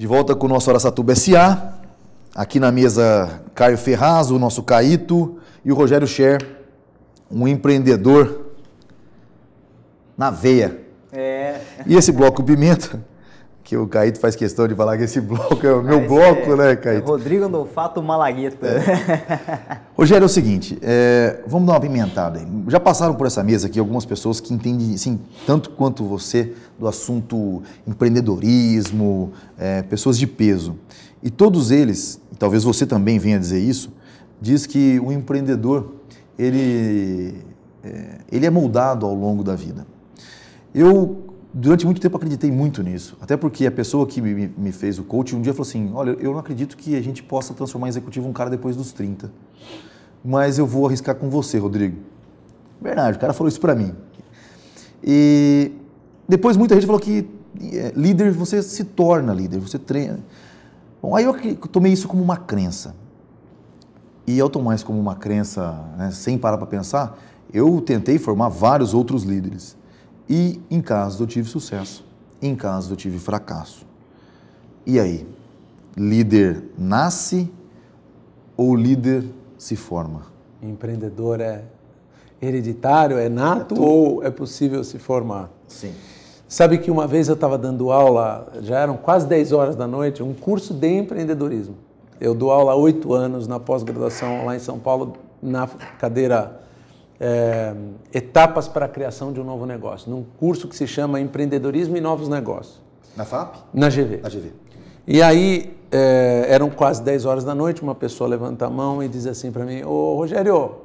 De volta com o nosso Araçatuba S.A. Aqui na mesa, Caio Ferraz, o nosso Caíto e o Rogério Scher, um empreendedor na veia. É. E esse bloco Pimenta que o Caíto faz questão de falar que esse bloco é o meu é bloco, né, é, né, Caíto? É Rodrigo Fato Malagueta. É. Rogério, é o seguinte, é, vamos dar uma pimentada. Aí. Já passaram por essa mesa aqui algumas pessoas que entendem, assim, tanto quanto você, do assunto empreendedorismo, é, pessoas de peso. E todos eles, e talvez você também venha dizer isso, diz que o empreendedor, ele, é, ele é moldado ao longo da vida. Eu durante muito tempo acreditei muito nisso. Até porque a pessoa que me, me fez o coach um dia falou assim: Olha, eu não acredito que a gente possa transformar em executivo um cara depois dos 30. Mas eu vou arriscar com você, Rodrigo. Verdade, o cara falou isso para mim. E depois muita gente falou que é, líder, você se torna líder, você treina. Bom, aí eu tomei isso como uma crença. E ao tomar isso como uma crença, né, sem parar para pensar, eu tentei formar vários outros líderes. E em casos eu tive sucesso, em casos eu tive fracasso. E aí? Líder nasce ou líder se forma? Empreendedor é hereditário, é nato é ou é possível se formar? Sim. Sabe que uma vez eu estava dando aula, já eram quase 10 horas da noite, um curso de empreendedorismo. Eu dou aula há oito anos na pós-graduação lá em São Paulo, na cadeira é, etapas para a criação de um novo negócio, num curso que se chama Empreendedorismo e Novos Negócios. Na FAP? Na GV. Na GV. E aí, é, eram quase 10 horas da noite, uma pessoa levanta a mão e diz assim para mim, ô Rogério,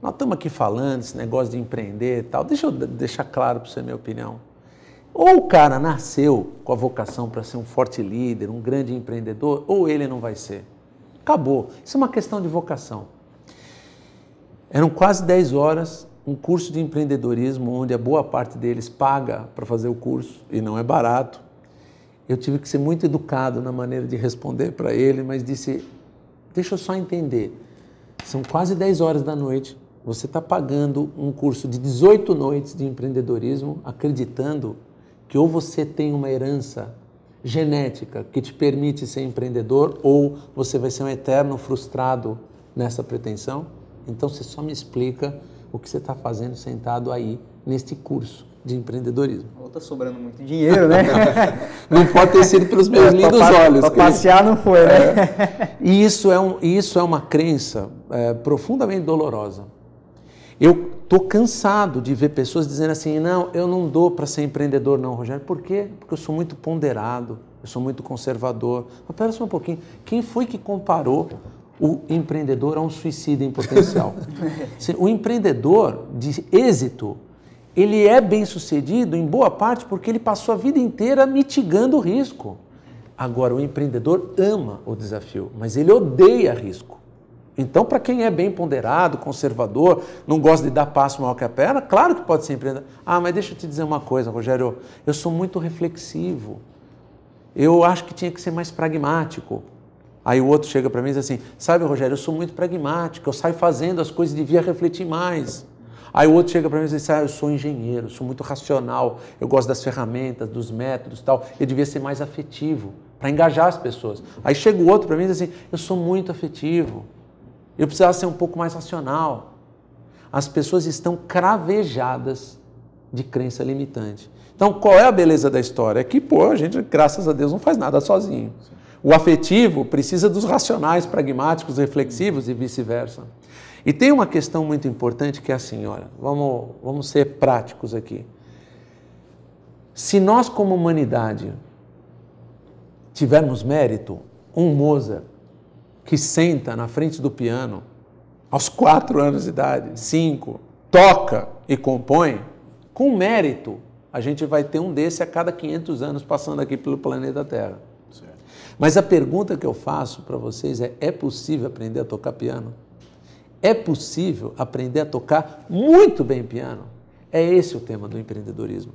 nós estamos aqui falando esse negócio de empreender e tal, deixa eu deixar claro para você a minha opinião. Ou o cara nasceu com a vocação para ser um forte líder, um grande empreendedor, ou ele não vai ser. Acabou. Isso é uma questão de vocação. Eram quase 10 horas, um curso de empreendedorismo onde a boa parte deles paga para fazer o curso e não é barato. Eu tive que ser muito educado na maneira de responder para ele, mas disse: deixa eu só entender. São quase 10 horas da noite, você está pagando um curso de 18 noites de empreendedorismo, acreditando que ou você tem uma herança genética que te permite ser empreendedor, ou você vai ser um eterno frustrado nessa pretensão. Então você só me explica o que você está fazendo sentado aí neste curso de empreendedorismo. está sobrando muito dinheiro, né? não pode ter sido pelos meus lindos olhos. Para passear não foi, né? É. E isso é, um, isso é uma crença é, profundamente dolorosa. Eu tô cansado de ver pessoas dizendo assim, não, eu não dou para ser empreendedor não, Rogério. Por quê? Porque eu sou muito ponderado, eu sou muito conservador. Mas pera só um pouquinho, quem foi que comparou o empreendedor é um suicida em potencial. o empreendedor de êxito, ele é bem sucedido em boa parte porque ele passou a vida inteira mitigando o risco. Agora, o empreendedor ama o desafio, mas ele odeia risco. Então, para quem é bem ponderado, conservador, não gosta de dar passo maior que a perna, claro que pode ser empreendedor. Ah, mas deixa eu te dizer uma coisa, Rogério, eu sou muito reflexivo. Eu acho que tinha que ser mais pragmático. Aí o outro chega para mim e diz assim: Sabe, Rogério, eu sou muito pragmático, eu saio fazendo as coisas, devia refletir mais. Aí o outro chega para mim e diz assim: ah, Eu sou engenheiro, sou muito racional, eu gosto das ferramentas, dos métodos e tal, eu devia ser mais afetivo para engajar as pessoas. Aí chega o outro para mim e diz assim: Eu sou muito afetivo, eu precisava ser um pouco mais racional. As pessoas estão cravejadas de crença limitante. Então, qual é a beleza da história? É que, pô, a gente, graças a Deus, não faz nada sozinho. Sim. O afetivo precisa dos racionais, pragmáticos, reflexivos e vice-versa. E tem uma questão muito importante que é assim, olha, vamos, vamos ser práticos aqui. Se nós, como humanidade, tivermos mérito, um Mozart que senta na frente do piano aos quatro anos de idade, cinco, toca e compõe, com mérito, a gente vai ter um desse a cada 500 anos passando aqui pelo planeta Terra. Mas a pergunta que eu faço para vocês é: é possível aprender a tocar piano? É possível aprender a tocar muito bem piano? É esse o tema do empreendedorismo.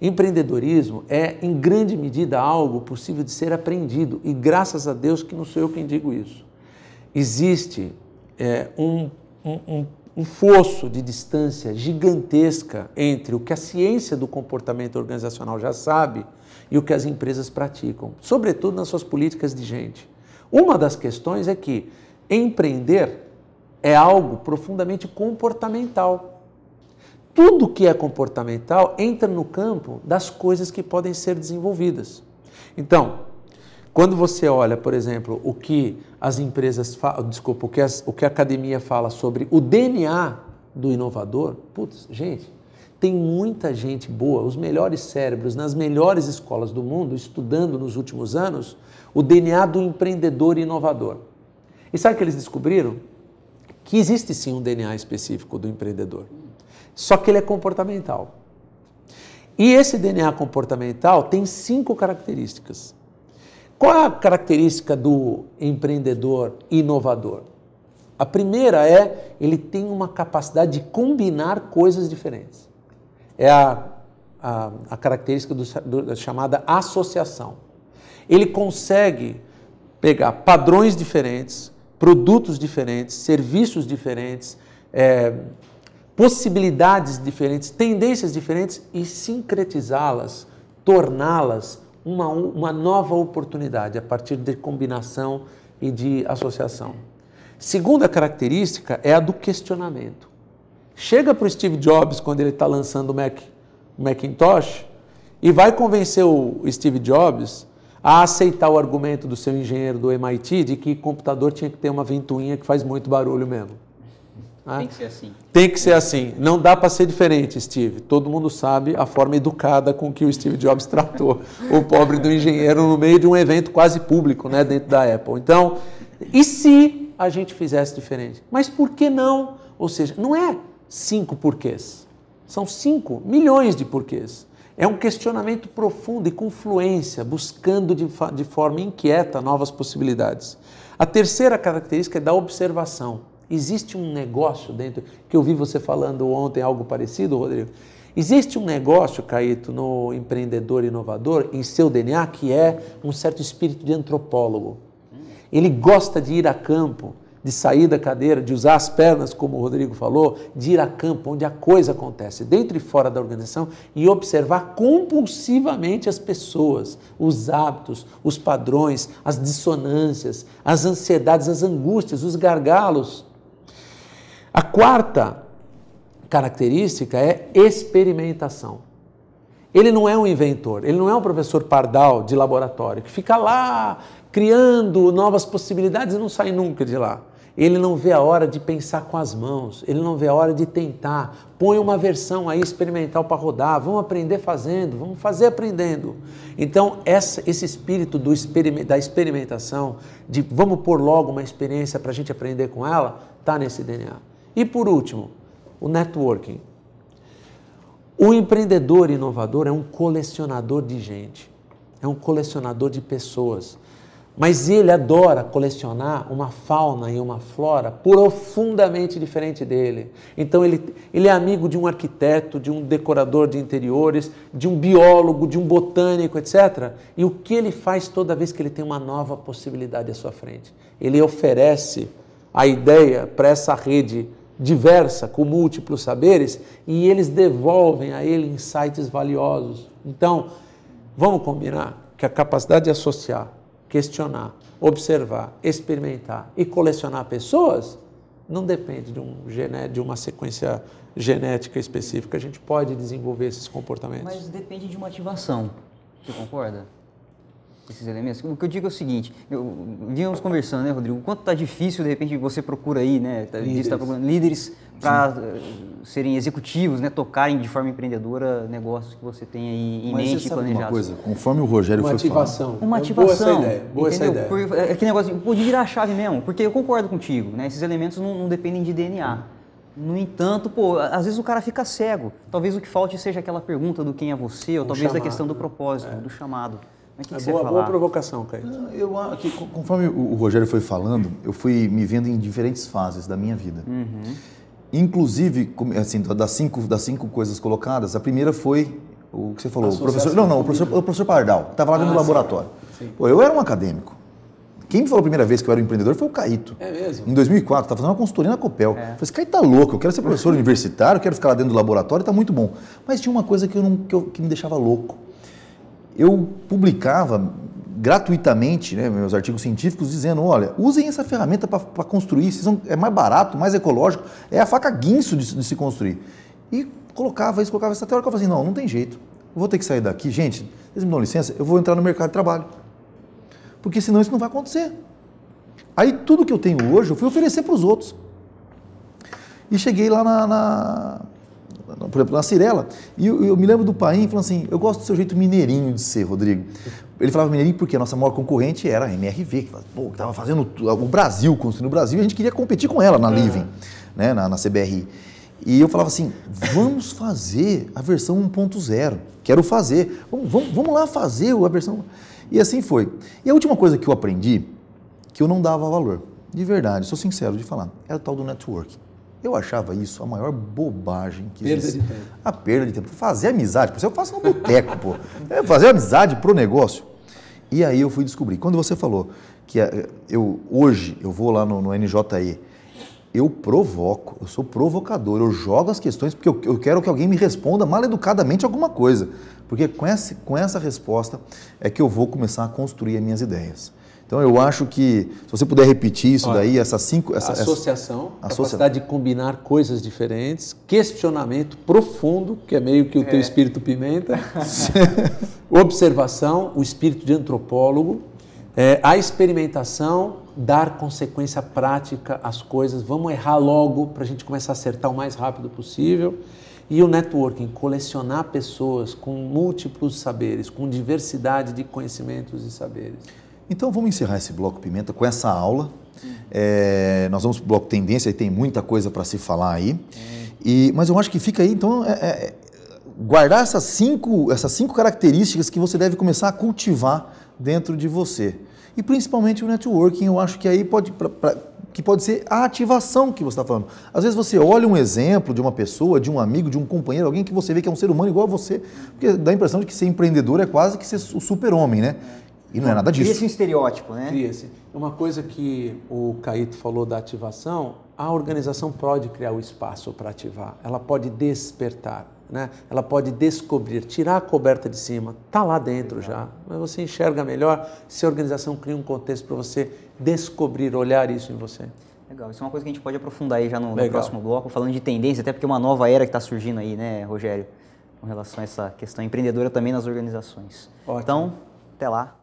Empreendedorismo é, em grande medida, algo possível de ser aprendido, e graças a Deus que não sou eu quem digo isso. Existe é, um, um, um um fosso de distância gigantesca entre o que a ciência do comportamento organizacional já sabe e o que as empresas praticam, sobretudo nas suas políticas de gente. Uma das questões é que empreender é algo profundamente comportamental. Tudo que é comportamental entra no campo das coisas que podem ser desenvolvidas. Então, quando você olha, por exemplo, o que as empresas falam, desculpa, o que, as, o que a academia fala sobre o DNA do inovador, putz, gente, tem muita gente boa, os melhores cérebros nas melhores escolas do mundo, estudando nos últimos anos o DNA do empreendedor inovador. E sabe o que eles descobriram? Que existe sim um DNA específico do empreendedor, só que ele é comportamental. E esse DNA comportamental tem cinco características. Qual é a característica do empreendedor inovador? A primeira é ele tem uma capacidade de combinar coisas diferentes. É a, a, a característica do, do, da chamada associação. Ele consegue pegar padrões diferentes, produtos diferentes, serviços diferentes, é, possibilidades diferentes, tendências diferentes e sincretizá-las, torná-las uma, uma nova oportunidade a partir de combinação e de associação. Segunda característica é a do questionamento. Chega para o Steve Jobs quando ele está lançando o, Mac, Macintosh e vai convencer o Steve Jobs a aceitar o argumento do seu engenheiro do MIT de que computador tinha que ter uma ventoinha que faz muito barulho mesmo. Né? Tem que ser assim. Tem que ser assim. Não dá para ser diferente, Steve. Todo mundo sabe a forma educada com que o Steve Jobs tratou o pobre do engenheiro no meio de um evento quase público, né, dentro da Apple. Então, e se a gente fizesse diferente? Mas por que não? Ou seja, não é cinco porquês. São cinco milhões de porquês. É um questionamento profundo e com fluência, buscando de, de forma inquieta novas possibilidades. A terceira característica é da observação. Existe um negócio dentro, que eu vi você falando ontem algo parecido, Rodrigo. Existe um negócio, Caíto, no empreendedor inovador, em seu DNA, que é um certo espírito de antropólogo. Ele gosta de ir a campo, de sair da cadeira, de usar as pernas, como o Rodrigo falou, de ir a campo, onde a coisa acontece, dentro e fora da organização, e observar compulsivamente as pessoas, os hábitos, os padrões, as dissonâncias, as ansiedades, as angústias, os gargalos, a quarta característica é experimentação. Ele não é um inventor, ele não é um professor pardal de laboratório que fica lá criando novas possibilidades e não sai nunca de lá. Ele não vê a hora de pensar com as mãos, ele não vê a hora de tentar. Põe uma versão aí experimental para rodar, vamos aprender fazendo, vamos fazer aprendendo. Então, essa, esse espírito do, da experimentação, de vamos pôr logo uma experiência para a gente aprender com ela, está nesse DNA. E por último, o networking. O empreendedor inovador é um colecionador de gente, é um colecionador de pessoas. Mas ele adora colecionar uma fauna e uma flora profundamente diferente dele. Então ele, ele é amigo de um arquiteto, de um decorador de interiores, de um biólogo, de um botânico, etc. E o que ele faz toda vez que ele tem uma nova possibilidade à sua frente? Ele oferece a ideia para essa rede diversa, com múltiplos saberes, e eles devolvem a ele insights valiosos. Então, vamos combinar que a capacidade de associar, questionar, observar, experimentar e colecionar pessoas não depende de, um gené de uma sequência genética específica. A gente pode desenvolver esses comportamentos. Mas depende de uma ativação. Você concorda? esses elementos? O que eu digo é o seguinte, eu, vínhamos conversando, né, Rodrigo, o quanto está difícil, de repente, você procura aí, né, Está tá líderes, tá procurando líderes para uh, eh, serem executivos, né, tocarem de forma empreendedora negócios que você tem aí em Mas mente e planejado. uma coisa, conforme o Rogério uma foi ativação. falando. Uma ativação. Uma ativação. Boa essa ideia, boa essa ideia. Por, é, negócio pode virar a chave mesmo, porque eu concordo contigo, né, esses elementos não, não dependem de DNA. No entanto, pô, às vezes o cara fica cego. Talvez o que falte seja aquela pergunta do quem é você, ou talvez chamado, da questão do né? propósito, é. do chamado. Mas que é que boa, boa, provocação, Caio. Eu conforme o Rogério foi falando, eu fui me vendo em diferentes fases da minha vida. Uhum. Inclusive, assim, das cinco, das cinco coisas colocadas, a primeira foi o que você falou. O professor, não, não, o professor, o professor Pardal, estava lá dentro ah, do laboratório. Sim. Pô, eu era um acadêmico. Quem me falou a primeira vez que eu era um empreendedor foi o Caíto. É mesmo? Em 2004, estava fazendo uma consultoria na Copel. É. Falei, esse Caíto tá louco, eu quero ser professor universitário, quero ficar lá dentro do laboratório, tá muito bom. Mas tinha uma coisa que, eu não, que, eu, que me deixava louco eu publicava gratuitamente né, meus artigos científicos dizendo, olha, usem essa ferramenta para construir, são, é mais barato, mais ecológico, é a faca guinço de, de se construir. E colocava isso, colocava essa teoria, eu falei assim, não, não tem jeito, vou ter que sair daqui, gente, vocês me dão licença, eu vou entrar no mercado de trabalho, porque senão isso não vai acontecer. Aí tudo que eu tenho hoje eu fui oferecer para os outros. E cheguei lá na, na, por exemplo, na Cirela, e eu, eu me lembro do Paim falando assim: eu gosto do seu jeito mineirinho de ser, Rodrigo. Ele falava mineirinho porque a nossa maior concorrente era a MRV, que estava fazendo o Brasil, construindo o Brasil, e a gente queria competir com ela na uhum. Living, né, na, na CBRI. E eu falava assim: vamos fazer a versão 1.0, quero fazer, vamos, vamos, vamos lá fazer a versão. E assim foi. E a última coisa que eu aprendi, que eu não dava valor, de verdade, sou sincero de falar, era o tal do networking. Eu achava isso a maior bobagem que perda existe. de tempo. A perda de tempo. Fazer amizade, Isso eu faço no boteco, pô. É fazer amizade pro negócio. E aí eu fui descobrir. Quando você falou que eh, eu hoje eu vou lá no, no NJE, eu provoco, eu sou provocador, eu jogo as questões porque eu, eu quero que alguém me responda mal educadamente alguma coisa. Porque com essa, com essa resposta é que eu vou começar a construir as minhas ideias. Então eu acho que se você puder repetir isso Olha, daí, essas cinco. Essa, associação, essa, capacidade de combinar coisas diferentes, questionamento profundo, que é meio que o é. teu espírito pimenta, observação, o espírito de antropólogo, é, a experimentação, dar consequência prática às coisas, vamos errar logo para a gente começar a acertar o mais rápido possível. E o networking, colecionar pessoas com múltiplos saberes, com diversidade de conhecimentos e saberes. Então vamos encerrar esse bloco Pimenta com essa aula. É, nós vamos para o bloco Tendência e tem muita coisa para se falar aí. É. E, mas eu acho que fica aí, então, é, é, guardar essas cinco, essas cinco características que você deve começar a cultivar dentro de você. E principalmente o networking, eu acho que aí pode, pra, pra, que pode ser a ativação que você está falando. Às vezes você olha um exemplo de uma pessoa, de um amigo, de um companheiro, alguém que você vê que é um ser humano igual a você, porque dá a impressão de que ser empreendedor é quase que ser o super-homem, né? E não é nada disso. Cria-se um estereótipo, né? Cria-se. Uma coisa que o Caíto falou da ativação, a organização pode criar o espaço para ativar, ela pode despertar, né? ela pode descobrir, tirar a coberta de cima, está lá dentro Legal. já, mas você enxerga melhor se a organização cria um contexto para você descobrir, olhar isso em você. Legal, isso é uma coisa que a gente pode aprofundar aí já no, no próximo bloco, falando de tendência, até porque é uma nova era que está surgindo aí, né, Rogério, com relação a essa questão empreendedora também nas organizações. Ótimo. Então, até lá.